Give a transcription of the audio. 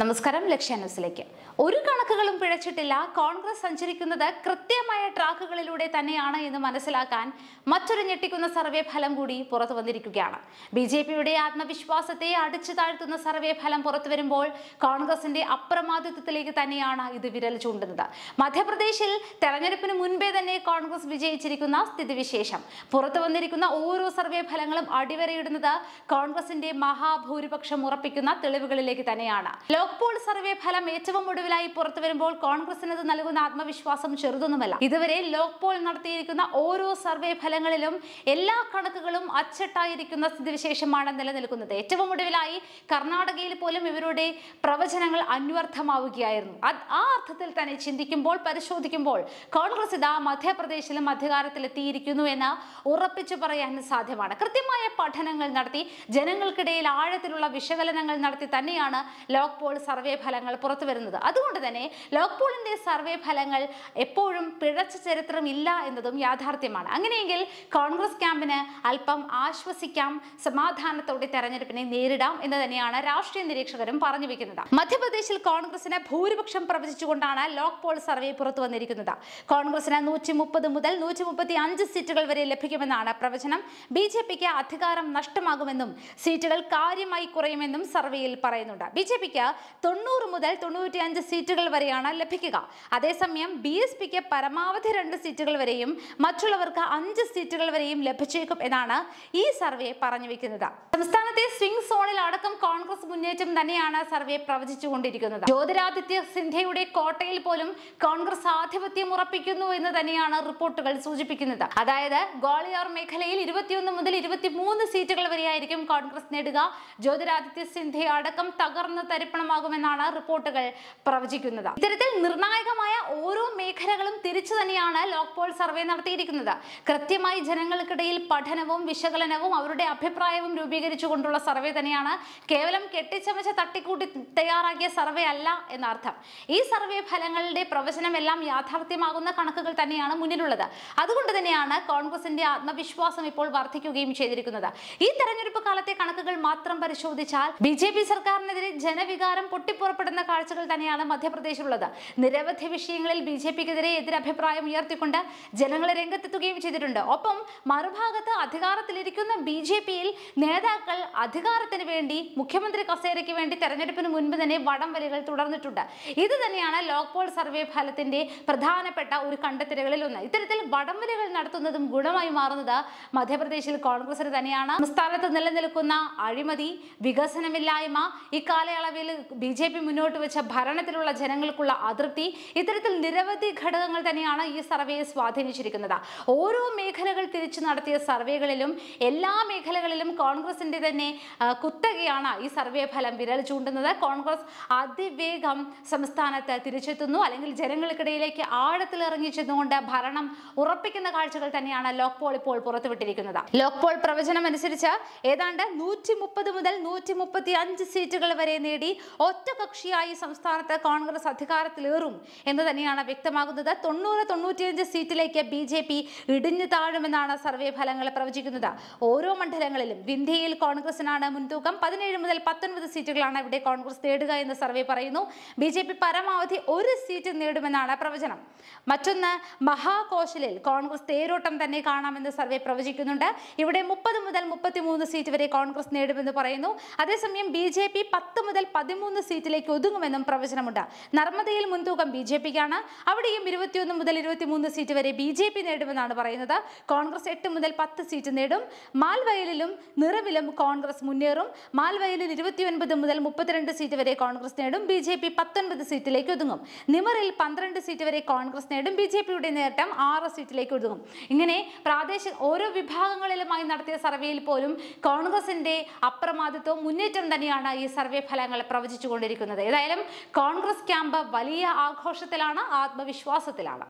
നമസ്കാരം ലക്ഷ്യ ന്യൂസിലേക്ക് ഒരു കണക്കുകളും പിഴച്ചിട്ടില്ല കോൺഗ്രസ് സഞ്ചരിക്കുന്നത് കൃത്യമായ ട്രാക്കുകളിലൂടെ തന്നെയാണ് എന്ന് മനസ്സിലാക്കാൻ മറ്റൊരു ഞെട്ടിക്കുന്ന സർവേ ഫലം കൂടി പുറത്തു വന്നിരിക്കുകയാണ് ബി ജെ പിയുടെ ആത്മവിശ്വാസത്തെ അടിച്ചു താഴ്ത്തുന്ന സർവേ ഫലം പുറത്തു വരുമ്പോൾ കോൺഗ്രസിന്റെ അപ്രമാദിത്വത്തിലേക്ക് തന്നെയാണ് ഇത് വിരൽ ചൂണ്ടുന്നത് മധ്യപ്രദേശിൽ തെരഞ്ഞെടുപ്പിന് മുൻപേ തന്നെ കോൺഗ്രസ് വിജയിച്ചിരിക്കുന്ന സ്ഥിതിവിശേഷം പുറത്തു വന്നിരിക്കുന്ന ഓരോ സർവേ ഫലങ്ങളും അടിവരയിടുന്നത് കോൺഗ്രസിന്റെ മഹാഭൂരിപക്ഷം ഉറപ്പിക്കുന്ന തെളിവുകളിലേക്ക് തന്നെയാണ് ലോക് പോൾ സർവേ ഫലം ഏറ്റവും ഒടുവിലായി പുറത്തു വരുമ്പോൾ കോൺഗ്രസിനത് നൽകുന്ന ആത്മവിശ്വാസം ചെറുതൊന്നുമല്ല ഇതുവരെ ലോക് പോൾ നടത്തിയിരിക്കുന്ന ഓരോ സർവേ ഫലങ്ങളിലും എല്ലാ കണക്കുകളും അച്ചട്ടായിരിക്കുന്ന സ്ഥിതിവിശേഷമാണ് നിലനിൽക്കുന്നത് ഏറ്റവും ഒടുവിലായി കർണാടകയിൽ പോലും ഇവരുടെ പ്രവചനങ്ങൾ അന്വർത്ഥമാവുകയായിരുന്നു ആ അർത്ഥത്തിൽ തന്നെ ചിന്തിക്കുമ്പോൾ പരിശോധിക്കുമ്പോൾ കോൺഗ്രസ് ഇതാ മധ്യപ്രദേശിലും അധികാരത്തിലെത്തിയിരിക്കുന്നു എന്ന് ഉറപ്പിച്ചു പറയാൻ സാധ്യമാണ് കൃത്യമായ പഠനങ്ങൾ നടത്തി ജനങ്ങൾക്കിടയിൽ ആഴത്തിലുള്ള വിശകലനങ്ങൾ നടത്തി തന്നെയാണ് ലോക്പോൾ സർവേ ഫലങ്ങൾ പുറത്തു വരുന്നത് അതുകൊണ്ട് തന്നെ ലോക്പോളിൻ്റെ സർവേ ഫലങ്ങൾ എപ്പോഴും പിഴച്ച ചരിത്രം ഇല്ല എന്നതും യാഥാർത്ഥ്യമാണ് അങ്ങനെയെങ്കിൽ കോൺഗ്രസ് ക്യാമ്പിന് അല്പം ആശ്വസിക്കാം സമാധാനത്തോടെ തെരഞ്ഞെടുപ്പിനെ നേരിടാം എന്ന് തന്നെയാണ് രാഷ്ട്രീയ നിരീക്ഷകരും പറഞ്ഞു വെക്കുന്നത് മധ്യപ്രദേശിൽ കോൺഗ്രസിന് ഭൂരിപക്ഷം പ്രവചിച്ചുകൊണ്ടാണ് ലോക് പോൾ സർവേ പുറത്തു വന്നിരിക്കുന്നത് കോൺഗ്രസിന് നൂറ്റി മുപ്പത് മുതൽ നൂറ്റി മുപ്പത്തി അഞ്ച് സീറ്റുകൾ വരെ ലഭിക്കുമെന്നാണ് പ്രവചനം ബി ജെ പിക്ക് അധികാരം നഷ്ടമാകുമെന്നും സീറ്റുകൾ കാര്യമായി കുറയുമെന്നും സർവേയിൽ പറയുന്നുണ്ട് ബി ജെ പിക്ക് തൊണ്ണൂറ് മുതൽ അഞ്ച് സീറ്റുകൾ വരെയാണ് ലഭിക്കുക അതേസമയം ബി എസ് പിക്ക് പരമാവധി രണ്ട് സീറ്റുകൾ വരെയും മറ്റുള്ളവർക്ക് അഞ്ച് സീറ്റുകൾ വരെയും ലഭിച്ചേക്കും എന്നാണ് ഈ സർവേ പറഞ്ഞു വെക്കുന്നത് സംസ്ഥാനത്തെ സ്വിംഗ് സോണിൽ അടക്കം കോൺഗ്രസ് മുന്നേറ്റം തന്നെയാണ് സർവേ പ്രവചിച്ചുകൊണ്ടിരിക്കുന്നത് ജ്യോതിരാദിത്യ സിന്ധ്യയുടെ കോട്ടയിൽ പോലും കോൺഗ്രസ് ആധിപത്യം ഉറപ്പിക്കുന്നു എന്ന് തന്നെയാണ് റിപ്പോർട്ടുകൾ സൂചിപ്പിക്കുന്നത് അതായത് ഗോളിയോർ മേഖലയിൽ ഇരുപത്തിയൊന്ന് മുതൽ ഇരുപത്തിമൂന്ന് സീറ്റുകൾ വരെയായിരിക്കും കോൺഗ്രസ് നേടുക ജ്യോതിരാദിത്യ സിന്ധ്യ അടക്കം തകർന്ന് തരിപ്പണം കാരണമാകുമെന്നാണ് റിപ്പോർട്ടുകൾ പ്രവചിക്കുന്നത് ഇത്തരത്തിൽ നിർണായകമായ ഓരോ മേഖലകളും തിരിച്ചു തന്നെയാണ് ലോക്പോൾ സർവേ നടത്തിയിരിക്കുന്നത് കൃത്യമായി ജനങ്ങൾക്കിടയിൽ പഠനവും വിശകലനവും അവരുടെ അഭിപ്രായവും രൂപീകരിച്ചുകൊണ്ടുള്ള സർവേ തന്നെയാണ് കേവലം കെട്ടിച്ചമച്ച തട്ടിക്കൂട്ടി തയ്യാറാക്കിയ സർവേ അല്ല എന്നർത്ഥം ഈ സർവേ ഫലങ്ങളുടെ പ്രവചനമെല്ലാം യാഥാർത്ഥ്യമാകുന്ന കണക്കുകൾ തന്നെയാണ് മുന്നിലുള്ളത് അതുകൊണ്ട് തന്നെയാണ് കോൺഗ്രസിന്റെ ആത്മവിശ്വാസം ഇപ്പോൾ വർദ്ധിക്കുകയും ചെയ്തിരിക്കുന്നത് ഈ തെരഞ്ഞെടുപ്പ് കാലത്തെ കണക്കുകൾ മാത്രം പരിശോധിച്ചാൽ ബി സർക്കാരിനെതിരെ ജനവികാരം കാലം പൊട്ടിപ്പുറപ്പെടുന്ന കാഴ്ചകൾ തന്നെയാണ് മധ്യപ്രദേശിലുള്ളത് നിരവധി വിഷയങ്ങളിൽ ബി ജെ പിക്കെതിരെ എതിരഭിപ്രായം ഉയർത്തിക്കൊണ്ട് ജനങ്ങളെ രംഗത്തെത്തുകയും ചെയ്തിട്ടുണ്ട് ഒപ്പം മറുഭാഗത്ത് അധികാരത്തിലിരിക്കുന്ന ബി ജെ പിയിൽ നേതാക്കൾ അധികാരത്തിന് വേണ്ടി മുഖ്യമന്ത്രി കസേരയ്ക്ക് വേണ്ടി തെരഞ്ഞെടുപ്പിന് മുൻപ് തന്നെ വലികൾ തുടർന്നിട്ടുണ്ട് ഇത് തന്നെയാണ് ലോക്പോൾ സർവേ ഫലത്തിന്റെ പ്രധാനപ്പെട്ട ഒരു കണ്ടെത്തലുകളിൽ ഒന്ന് ഇത്തരത്തിൽ വലികൾ നടത്തുന്നതും ഗുണമായി മാറുന്നത് മധ്യപ്രദേശിൽ കോൺഗ്രസിന് തന്നെയാണ് സംസ്ഥാനത്ത് നിലനിൽക്കുന്ന അഴിമതി വികസനമില്ലായ്മ ഇക്കാലയളവിൽ ബി ജെ പി മുന്നോട്ട് വെച്ച ഭരണത്തിലുള്ള ജനങ്ങൾക്കുള്ള അതൃപ്തി ഇത്തരത്തിൽ നിരവധി ഘടകങ്ങൾ തന്നെയാണ് ഈ സർവേയെ സ്വാധീനിച്ചിരിക്കുന്നത് ഓരോ മേഖലകൾ തിരിച്ചു നടത്തിയ സർവേകളിലും എല്ലാ മേഖലകളിലും കോൺഗ്രസിന്റെ തന്നെ കുത്തകയാണ് ഈ സർവേ ഫലം വിരൽ ചൂണ്ടുന്നത് കോൺഗ്രസ് അതിവേഗം സംസ്ഥാനത്ത് തിരിച്ചെത്തുന്നു അല്ലെങ്കിൽ ജനങ്ങൾക്കിടയിലേക്ക് ആഴത്തിൽ ചെന്നുകൊണ്ട് ഭരണം ഉറപ്പിക്കുന്ന കാഴ്ചകൾ തന്നെയാണ് ലോക്പോൾ ഇപ്പോൾ പുറത്തുവിട്ടിരിക്കുന്നത് ലോക്പോൾ പ്രവചനം അനുസരിച്ച് ഏതാണ്ട് നൂറ്റി മുപ്പത് മുതൽ നൂറ്റി മുപ്പത്തി അഞ്ച് സീറ്റുകൾ വരെ നേടി ഒറ്റകക്ഷിയായി സംസ്ഥാനത്ത് കോൺഗ്രസ് അധികാരത്തിലേറും എന്ന് തന്നെയാണ് വ്യക്തമാകുന്നത് തൊണ്ണൂറ് തൊണ്ണൂറ്റിയഞ്ച് സീറ്റിലേക്ക് ബി ജെ പി ഇടിഞ്ഞു താഴുമെന്നാണ് സർവേ ഫലങ്ങൾ പ്രവചിക്കുന്നത് ഓരോ മണ്ഡലങ്ങളിലും വിന്ധ്യയിൽ കോൺഗ്രസിനാണ് മുൻതൂക്കം പതിനേഴ് മുതൽ പത്തൊൻപത് സീറ്റുകളാണ് ഇവിടെ കോൺഗ്രസ് നേടുക എന്ന് സർവേ പറയുന്നു ബി ജെ പി പരമാവധി ഒരു സീറ്റ് നേടുമെന്നാണ് പ്രവചനം മറ്റൊന്ന് മഹാകോശലിൽ കോൺഗ്രസ് തേരോട്ടം തന്നെ കാണാമെന്ന് സർവേ പ്രവചിക്കുന്നുണ്ട് ഇവിടെ മുപ്പത് മുതൽ മുപ്പത്തിമൂന്ന് സീറ്റ് വരെ കോൺഗ്രസ് നേടുമെന്ന് പറയുന്നു അതേസമയം ബി ജെ പി പത്ത് മുതൽ പതിമൂന്ന് ഇരുപത്തിമൂന്ന് സീറ്റിലേക്ക് ഒതുങ്ങുമെന്നും പ്രവചനമുണ്ട് നർമ്മദയിൽ മുൻതൂക്കം ബി ജെ പിക്കാണ് അവിടെയും ഇരുപത്തിയൊന്ന് മുതൽ ഇരുപത്തിമൂന്ന് സീറ്റ് വരെ ബി ജെ പി നേടുമെന്നാണ് പറയുന്നത് കോൺഗ്രസ് എട്ട് മുതൽ പത്ത് സീറ്റ് നേടും മാൽവയലിലും നിറവിലും കോൺഗ്രസ് മുന്നേറും മാൽവയലിൽ ഇരുപത്തിയൊൻപത് മുതൽ മുപ്പത്തിരണ്ട് സീറ്റ് വരെ കോൺഗ്രസ് നേടും ബി ജെ പി പത്തൊൻപത് സീറ്റിലേക്ക് ഒതുങ്ങും നിമറിൽ പന്ത്രണ്ട് സീറ്റ് വരെ കോൺഗ്രസ് നേടും ബി ജെ പിയുടെ നേട്ടം ആറ് സീറ്റിലേക്ക് ഒതുങ്ങും ഇങ്ങനെ പ്രാദേശിക ഓരോ വിഭാഗങ്ങളിലുമായി നടത്തിയ സർവേയിൽ പോലും കോൺഗ്രസിന്റെ അപ്രമാദിത്വം മുന്നേറ്റം തന്നെയാണ് ഈ സർവേ ഫലങ്ങൾ പ്രവചിക്കുന്നത് ആർജിച്ചുകൊണ്ടിരിക്കുന്നത് ഏതായാലും കോൺഗ്രസ് ക്യാമ്പ് വലിയ ആഘോഷത്തിലാണ് ആത്മവിശ്വാസത്തിലാണ്